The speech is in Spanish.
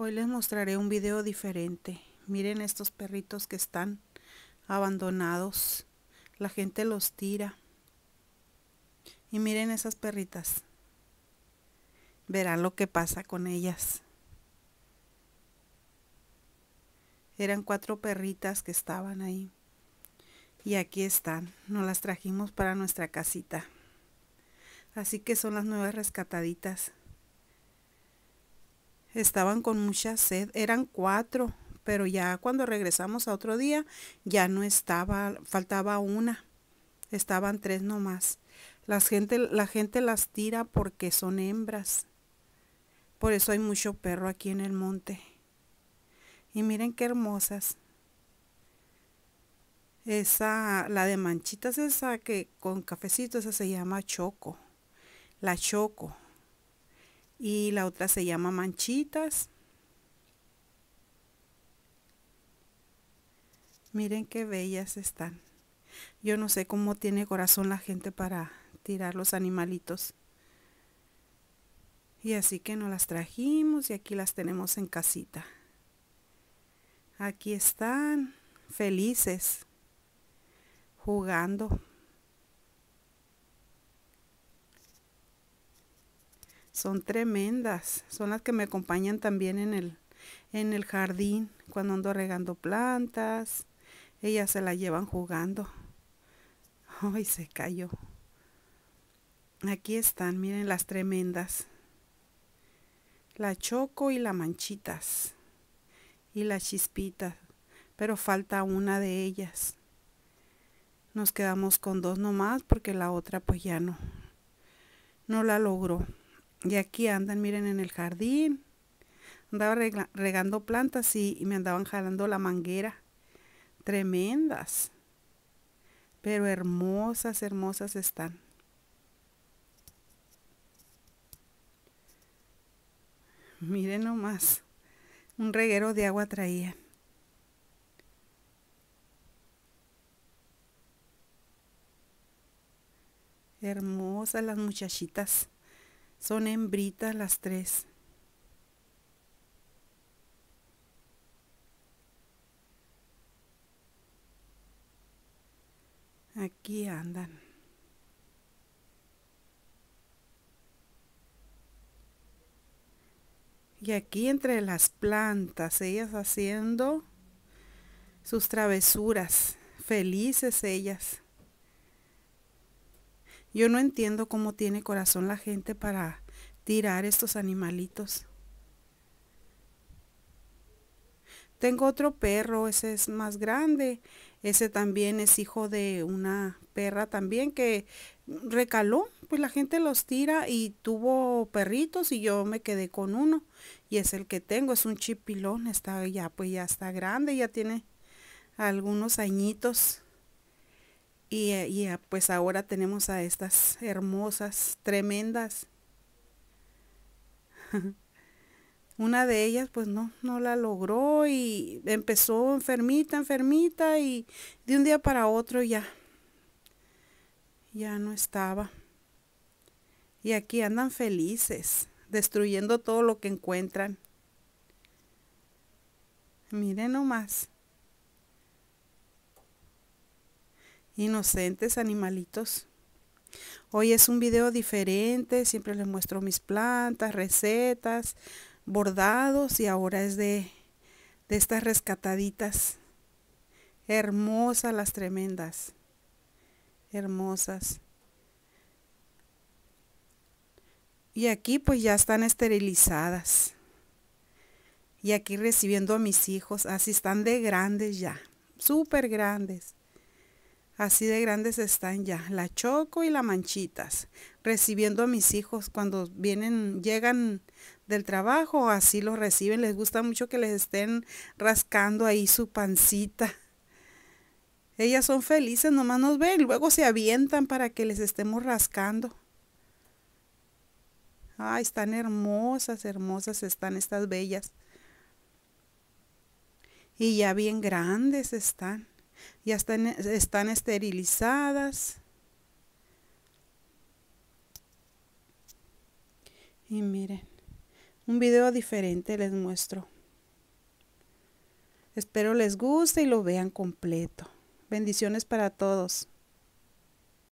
Hoy les mostraré un video diferente. Miren estos perritos que están abandonados. La gente los tira. Y miren esas perritas. Verán lo que pasa con ellas. Eran cuatro perritas que estaban ahí. Y aquí están. Nos las trajimos para nuestra casita. Así que son las nuevas rescataditas estaban con mucha sed, eran cuatro, pero ya cuando regresamos a otro día ya no estaba, faltaba una, estaban tres nomás. La gente, la gente las tira porque son hembras. Por eso hay mucho perro aquí en el monte. Y miren qué hermosas. Esa, la de manchitas, esa que con cafecito, esa se llama choco. La choco, y la otra se llama manchitas. Miren qué bellas están. Yo no sé cómo tiene corazón la gente para tirar los animalitos. Y así que nos las trajimos y aquí las tenemos en casita. Aquí están felices jugando. son tremendas, son las que me acompañan también en el, jardín, cuando ando regando plantas, ellas se la llevan jugando. Ay, se cayó. Aquí están, miren las tremendas. La choco y la manchitas. Y la chispita Pero falta una de ellas. Nos quedamos con dos nomás porque la otra pues ya no. No la logró. Y aquí andan, miren, en el jardín. Andaba regando plantas y, y me andaban jalando la manguera. Tremendas. Pero hermosas, hermosas están. Miren nomás. Un reguero de agua traían. Hermosas las muchachitas. Son hembritas las tres. Aquí andan. Y aquí entre las plantas, ellas haciendo sus travesuras, felices ellas. Yo no entiendo cómo tiene corazón la gente para tirar estos animalitos. Tengo otro perro, ese es más grande. Ese también es hijo de una perra también que recaló, pues la gente los tira y tuvo perritos y yo me quedé con uno. Y es el que tengo, es un chipilón, está ya pues ya está grande, ya tiene algunos añitos. Y, eh, ah, pues ahora tenemos a estas hermosas, tremendas. Una de ellas pues no, no la logró y empezó enfermita, enfermita y de un día para otro ya, ya no estaba. Y aquí andan felices, destruyendo todo lo que encuentran. Miren nomás. Inocentes animalitos. Hoy es un video diferente, siempre les muestro mis plantas, recetas, bordados y ahora es de, de estas rescataditas. Hermosas las tremendas. Hermosas. Y aquí pues ya están esterilizadas. Y aquí recibiendo a mis hijos, así están de grandes ya, súper grandes. Así de grandes están ya, la Choco y la Manchitas, recibiendo a mis hijos cuando vienen, llegan del trabajo, así los reciben, les gusta mucho que les estén rascando ahí su pancita. Ellas son felices, nomás nos ven, luego se avientan para que les estemos rascando. Ay, están hermosas, hermosas están estas bellas. Y ya bien grandes están ya están, están esterilizadas. Y miren, un video diferente les muestro. Espero les guste y lo vean completo. Bendiciones para todos.